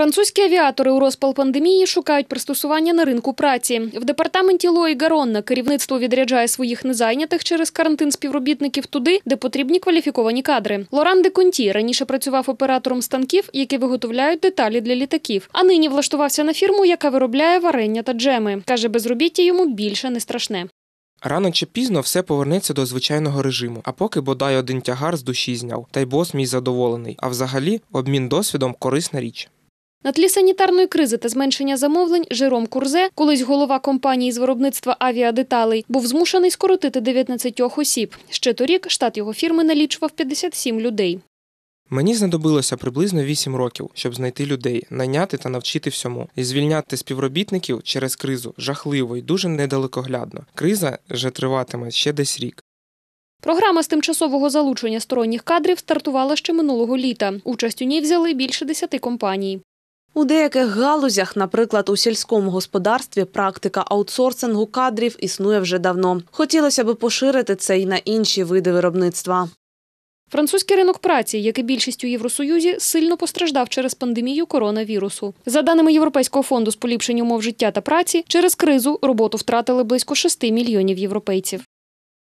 Французькі авіатори у розпал пандемії шукають пристосування на ринку праці. В департаменті Лої Гаронна керівництво відряджає своїх незайнятих через карантин співробітників туди, де потрібні кваліфіковані кадри. Лоран де Конті раніше працював оператором станків, які виготовляють деталі для літаків. А нині влаштувався на фірму, яка виробляє варення та джеми. каже, безробіття йому більше не страшне. Рано чи пізно все повернеться до звичайного режиму, а поки бодай один тягар з душі зняв, та й бос мій задоволений. А взагалі обмін досвідом корисна річ. На тлі санітарної кризи та зменшення замовлень Жером Курзе, колись голова компанії з виробництва авіадеталей, був змушений скоротити 19 осіб. Ще торік штат його фірми налічував 57 людей. Мені знадобилося приблизно 8 років, щоб знайти людей, найняти та навчити всьому, і звільняти співробітників через кризу жахливо і дуже недалекоглядно. Криза вже триватиме ще десь рік. Програма з тимчасового залучення сторонніх кадрів стартувала ще минулого літа. Участь у ній взяли більше десяти компаній. У деяких галузях, наприклад, у сільському господарстві, практика аутсорсингу кадрів існує вже давно. Хотілося б поширити це і на інші види виробництва. Французький ринок праці, як і більшість у Євросоюзі, сильно постраждав через пандемію коронавірусу. За даними Європейського фонду з поліпшення умов життя та праці, через кризу роботу втратили близько 6 мільйонів європейців.